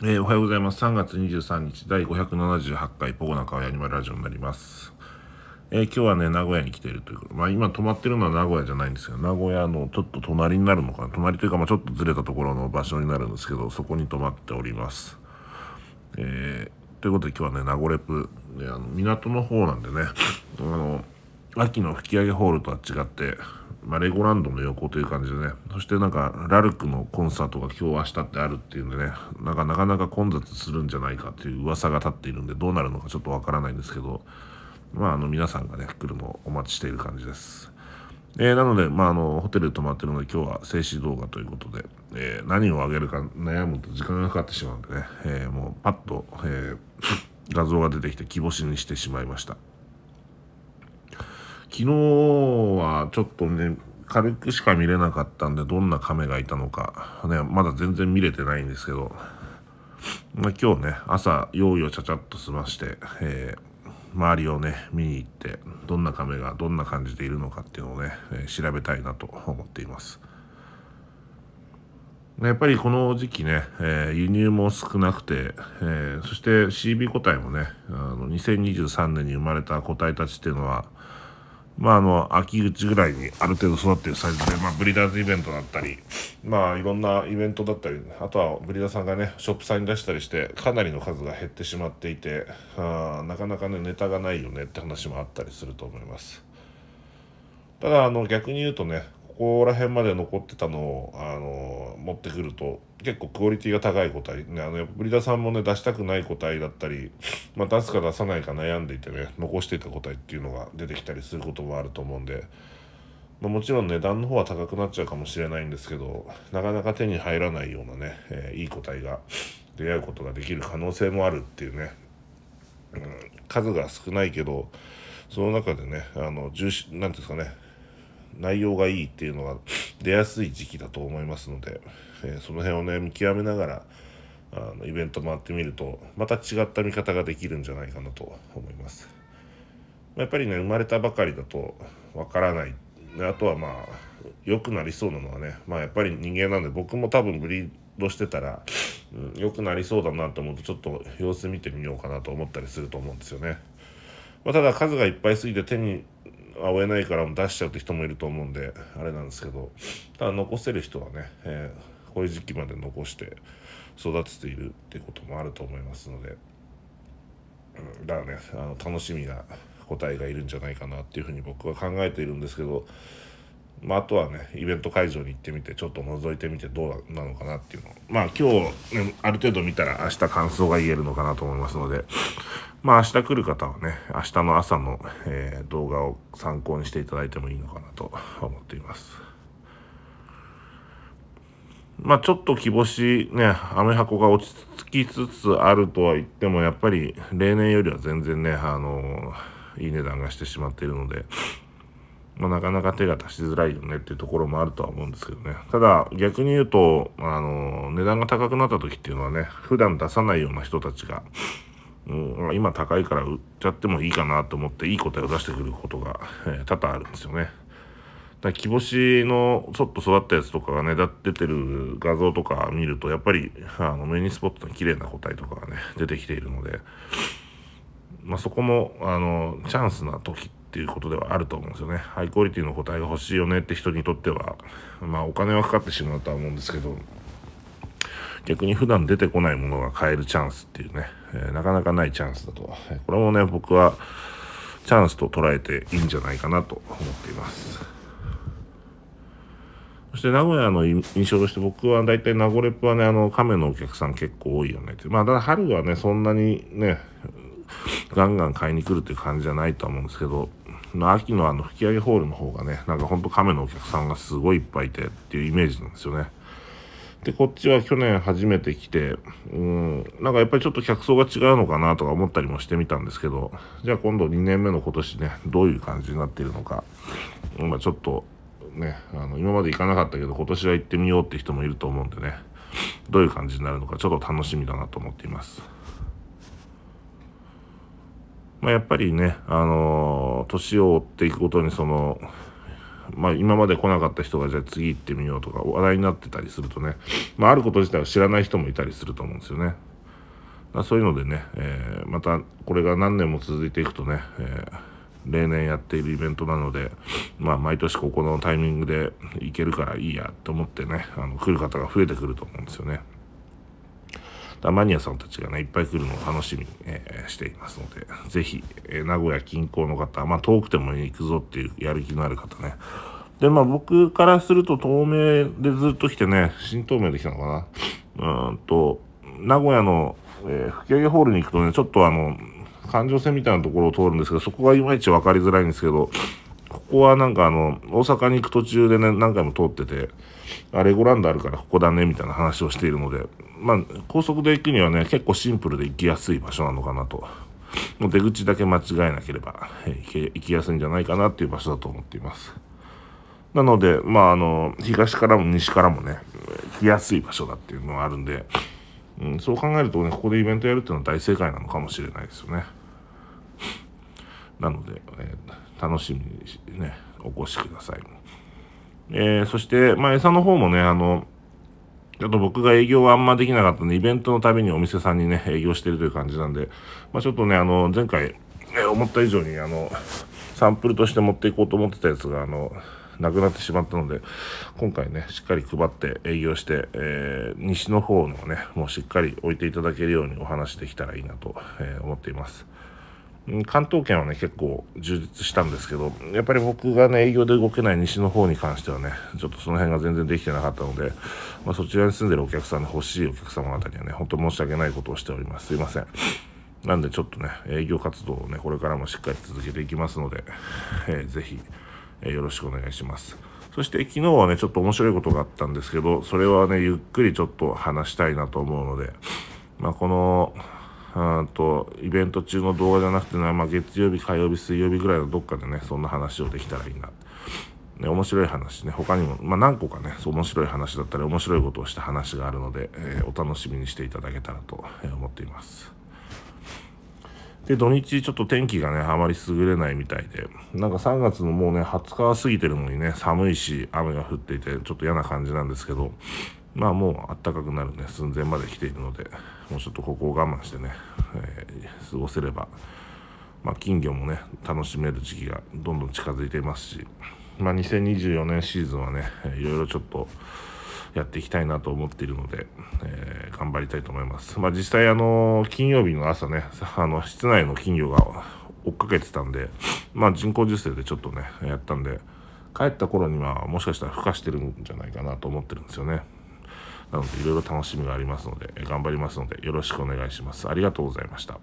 えー、おはようございます。3月23日、第578回、ポゴナカワヤニマラジオになります。えー、今日はね、名古屋に来ているということ。まあ今泊まってるのは名古屋じゃないんですけど、名古屋のちょっと隣になるのかな。隣というか、まあちょっとずれたところの場所になるんですけど、そこに泊まっております。えー、ということで今日はね、名古レプ、ね、あの港の方なんでね、あの、秋の吹き上げホールとは違って、まあ、レゴランドの横という感じでね、そしてなんか、ラルクのコンサートが今日明日ってあるっていうんでね、なんかなかなか混雑するんじゃないかっていう噂が立っているんで、どうなるのかちょっとわからないんですけど、まあ、あの、皆さんがね、来るのをお待ちしている感じです。えー、なので、まあ、あの、ホテル泊まってるので、今日は静止動画ということで、えー、何をあげるか悩むと時間がかかってしまうんでね、えー、もうパッと、え 画像が出てきて、木星にしてしまいました。昨日はちょっとね、軽くしか見れなかったんで、どんな亀がいたのか、ね、まだ全然見れてないんですけど、まあ、今日ね、朝、用意をちゃちゃっと済まして、えー、周りをね、見に行って、どんな亀がどんな感じでいるのかっていうのをね、えー、調べたいなと思っています。やっぱりこの時期ね、えー、輸入も少なくて、えそして CB 個体もね、あの2023年に生まれた個体たちっていうのは、まあ、あの秋口ぐらいにある程度育ってるサイズで、まあ、ブリーダーズイベントだったり、まあ、いろんなイベントだったりあとはブリーダーさんがねショップさんに出したりしてかなりの数が減ってしまっていてあなかなかねネタがないよねって話もあったりすると思いますただあの逆に言うとねここら辺まで残ってたのをあの持ってくると結構クオリティが高い個体ねあのブリダさんもね出したくない個体だったり、まあ、出すか出さないか悩んでいてね残していた個体っていうのが出てきたりすることもあると思うんで、まあ、もちろん値段の方は高くなっちゃうかもしれないんですけどなかなか手に入らないようなね、えー、いい個体が出会うことができる可能性もあるっていうね、うん、数が少ないけどその中でねあの重視何ていうんですかね内容がいいっていうのが出やすい時期だと思いますので、えー、その辺をね見極めながらあのイベント回ってみるとまた違った見方ができるんじゃないかなと思います。やっぱりね生まれたばかりだとわからないあとはまあ良くなりそうなのはねまあやっぱり人間なんで僕も多分ブリードしてたら良、うん、くなりそうだなと思うとちょっと様子見てみようかなと思ったりすると思うんですよね。まあ、ただ数がいっぱいすぎて手に会えないから出しちゃうって人もいると思うんであれなんですけどただ残せる人はね、えー、こういう時期まで残して育てているっていうこともあると思いますので、うん、だからねあの楽しみな答えがいるんじゃないかなっていうふうに僕は考えているんですけど、まあ、あとはねイベント会場に行ってみてちょっと覗いてみてどうなのかなっていうのまあ今日、ね、ある程度見たら明日感想が言えるのかなと思いますのでまあ明日来る方はね、明日の朝の、えー、動画を参考にしていただいてもいいのかなと思っています。まあちょっと木しね、雨箱が落ち着きつつあるとは言っても、やっぱり例年よりは全然ね、あのいい値段がしてしまっているので、まあ、なかなか手が出しづらいよねっていうところもあるとは思うんですけどね。ただ逆に言うと、あの値段が高くなった時っていうのはね、普段出さないような人たちがうん、今高いから売っちゃってもいいかなと思っていい答えを出してくることが、え多々あるんですよね。だ木星のちょっと育ったやつとかがね、出てる画像とか見ると、やっぱりあの目にスポットの綺麗な個体とかがね、出てきているので、まあ、そこもあのチャンスな時っていうことではあると思うんですよね。ハイクオリティの個体が欲しいよねって人にとっては、まあ、お金はかかってしまうとは思うんですけど、逆に普段出てこないものが買えるチャンスっていうね、えー、なかなかないチャンスだと、これもね、僕はチャンスと捉えていいんじゃないかなと思っています。そして名古屋の印象として僕は大体名古レップはね、あの、亀のお客さん結構多いよねって。まあ、ただ春はね、そんなにね、ガンガン買いに来るっていう感じじゃないとは思うんですけど、秋のあの、吹き上げホールの方がね、なんかほんと亀のお客さんがすごいいっぱいいてっていうイメージなんですよね。で、こっちは去年初めて来て、うん、なんかやっぱりちょっと客層が違うのかなとか思ったりもしてみたんですけど、じゃあ今度2年目の今年ね、どういう感じになっているのか、今ちょっとね、あの、今まで行かなかったけど、今年は行ってみようって人もいると思うんでね、どういう感じになるのかちょっと楽しみだなと思っています。まあ、やっぱりね、あのー、年を追っていくことにその、まあ、今まで来なかった人がじゃあ次行ってみようとか話題になってたりするとね、まあ、あること自体を知らない人もいたりすると思うんですよね。そういうのでね、えー、またこれが何年も続いていくとね、えー、例年やっているイベントなので、まあ、毎年ここのタイミングで行けるからいいやと思ってねあの来る方が増えてくると思うんですよね。マニアさんたちがね、いっぱい来るのを楽しみに、えー、していますので、ぜひ、えー、名古屋近郊の方、まあ、遠くても行くぞっていうやる気のある方ね。で、まあ僕からすると東名でずっと来てね、新東名で来たのかな。うんと、名古屋の、えー、吹上ホールに行くとね、ちょっとあの、環状線みたいなところを通るんですけど、そこがいまいち分かりづらいんですけど、ここはなんかあの、大阪に行く途中でね、何回も通ってて、あれゴランドあるからここだね、みたいな話をしているので、まあ、高速で行くにはね、結構シンプルで行きやすい場所なのかなと。もう出口だけ間違えなければ、行きやすいんじゃないかなっていう場所だと思っています。なので、まあ、あの、東からも西からもね、来やすい場所だっていうのはあるんで、うん、そう考えるとね、ここでイベントやるっていうのは大正解なのかもしれないですよね。なので、えー楽しみにね、お越しください。えー、そして、まあ、餌の方もね、あの、ちょっと僕が営業はあんまできなかったんで、イベントのためにお店さんにね、営業してるという感じなんで、まあ、ちょっとね、あの、前回、思った以上に、あの、サンプルとして持っていこうと思ってたやつが、あの、なくなってしまったので、今回ね、しっかり配って営業して、えー、西の方のね、もうしっかり置いていただけるようにお話できたらいいなと、えー、思っています。関東圏はね、結構充実したんですけど、やっぱり僕がね、営業で動けない西の方に関してはね、ちょっとその辺が全然できてなかったので、まあ、そちらに住んでるお客さんの欲しいお客様方にはね、ほんと申し訳ないことをしております。すいません。なんでちょっとね、営業活動をね、これからもしっかり続けていきますので、えー、ぜひ、えー、よろしくお願いします。そして昨日はね、ちょっと面白いことがあったんですけど、それはね、ゆっくりちょっと話したいなと思うので、まあ、このうんとイベント中の動画じゃなくてね、まあ、月曜日、火曜日、水曜日ぐらいのどっかでね、そんな話をできたらいいな。ね、面白い話ね、他にも、まあ、何個かね、面白い話だったり、面白いことをした話があるので、えー、お楽しみにしていただけたらと思っています。で、土日ちょっと天気がね、あまり優れないみたいで、なんか3月のもうね、20日は過ぎてるのにね、寒いし、雨が降っていて、ちょっと嫌な感じなんですけど、まあもうあったかくなるね寸前まで来ているのでもうちょっとここを我慢してね、えー、過ごせれば、まあ、金魚もね楽しめる時期がどんどん近づいていますし、まあ、2024年シーズンはねいろいろちょっとやっていきたいなと思っているので、えー、頑張りたいと思います、まあ、実際あの金曜日の朝ねあの室内の金魚が追っかけてたんで、まあ、人工授精でちょっとねやったんで帰った頃にはもしかしたら孵化してるんじゃないかなと思ってるんですよね。なのでいろいろ楽しみがありますので頑張りますのでよろしくお願いしますありがとうございました